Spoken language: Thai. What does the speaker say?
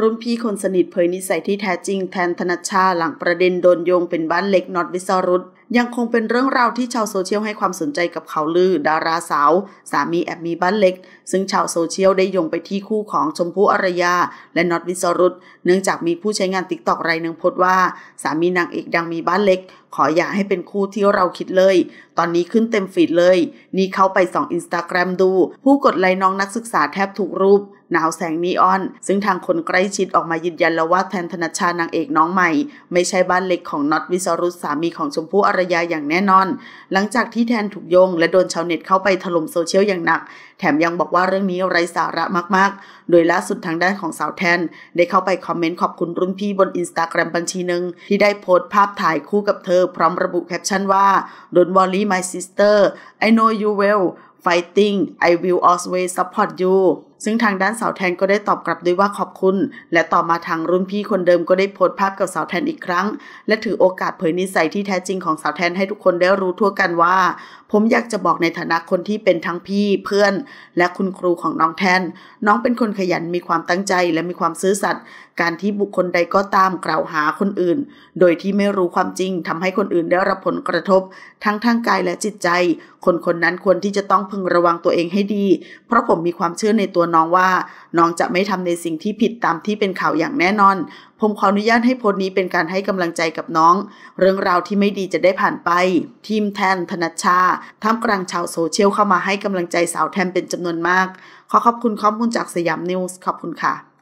รุ่นพี่คนสนิทเผยนิสัยที่แท้จริงแทนธนชาหลังประเด็นโดนโยงเป็นบ้านเล็กน็อตวิซารุตยังคงเป็นเรื่องราวที่ชาวโซเชียลให้ความสนใจกับเขาลือดาราสาว สามีแอบมีบ้านเล็ก ซึ่งชาวโซเชียล ได้ยงไปที่คู่ของชมพู่อรยาและน็อตวิสรุตเนื่องจากมีผู้ใช้งานติ๊กต็อกรายหนึ่งโพสต์ว่าสามีนางเอกดังมีบ้านเล็ก ขออย่าให้เป็นคู่ที่เราคิดเลยตอนนี้ขึ้นเต็มฟีดเลย นี่เข้าไปส่องอินสตาแกรมดู ผู้กดไลค์น้องนักศึกษาแทบถูกรูปหนาวแสงนีออน ซึ่งทางคนใกล้ชิดออกมายืนยันแล้วว่าแทนธนชานางเอกน้องใหม่ไม่ใช่บ้านเล็กของน็อตวิสรุตสามีของชมพู่อรรยาอย่างแน่นอน หลังจากที่แทนถูกโยงและโดนชาวเน็ตเข้าไปถล่มโซเชียลอย่างหนัก แถมยังบอกว่าเรื่องนี้ไร้สาระมากๆ โดยล่าสุดทางด้านของสาวแทน ได้เข้าไปคอมเมนต์ขอบคุณรุ่นพี่บนอินสตาแกรมบัญชีหนึ่ง ที่ได้โพสต์ภาพถ่ายคู่กับเธอพร้อมระบุแคปชั่นว่า Don't worry my sister I know you well fighting I will always support you ซึ่งทางด้านสาวแทนก็ได้ตอบกลับด้วยว่าขอบคุณ และต่อมาทางรุ่นพี่คนเดิมก็ได้โพสต์ภาพกับสาวแทนอีกครั้ง และถือโอกาสเผยนิสัยที่แท้จริงของสาวแทนให้ทุกคนได้รู้ทั่วกันว่า ผมอยากจะบอกในฐานะคนที่เป็นทั้งพี่เพื่อนและคุณครูของน้องแทน น้องเป็นคนขยันมีความตั้งใจและมีความซื่อสัตย์ การที่บุคคลใดก็ตามกล่าวหาคนอื่น โดยที่ไม่รู้ความจริงทำให้คนอื่นได้รับผลกระทบ ทั้งทางกายและจิตใจ คนคนนั้นควรที่จะต้องพึงึงระวังตัวเองให้ดี เพราะผมมีความเชื่อในตัวน้องว่า น้องจะไม่ทำในสิ่งที่ผิดตามที่เป็นข่าวอย่างแน่นอน ผมขออนุญาตให้โพสต์นี้เป็นการให้กำลังใจกับน้อง เรื่องราวที่ไม่ดีจะได้ผ่านไป ทีมแทน ธนชาท่ามกลางชาวโซเชียลเข้ามาให้กำลังใจสาวแทนเป็นจำนวนมาก ขอขอบคุณข้อมูลจากสยามนิวส์ขอบคุณค่ะ